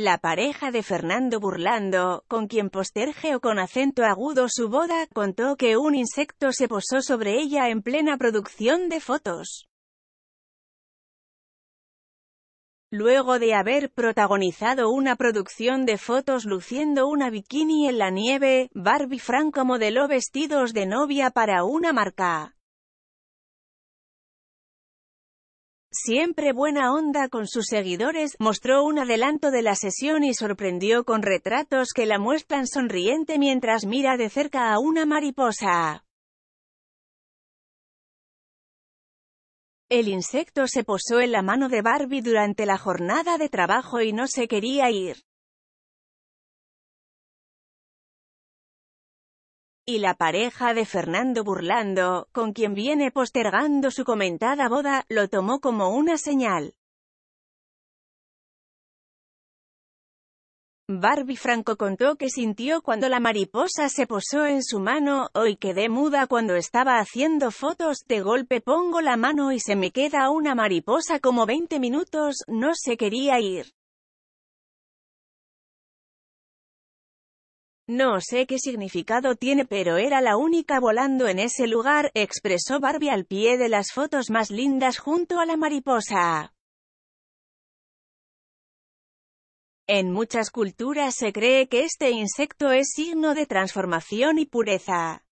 La pareja de Fernando Burlando, con quien postergeó con acento agudo su boda, contó que un insecto se posó sobre ella en plena producción de fotos. Luego de haber protagonizado una producción de fotos luciendo una bikini en la nieve, Barbie Franco modeló vestidos de novia para una marca. siempre buena onda con sus seguidores, mostró un adelanto de la sesión y sorprendió con retratos que la muestran sonriente mientras mira de cerca a una mariposa. El insecto se posó en la mano de Barbie durante la jornada de trabajo y no se quería ir. y la pareja de Fernando Burlando, con quien viene postergando su comentada boda, lo tomó como una señal. Barbie Franco contó que sintió cuando la mariposa se posó en su mano, hoy quedé muda cuando estaba haciendo fotos, de golpe pongo la mano y se me queda una mariposa como 20 minutos, no se quería ir. No sé qué significado tiene pero era la única volando en ese lugar, expresó Barbie al pie de las fotos más lindas junto a la mariposa. En muchas culturas se cree que este insecto es signo de transformación y pureza.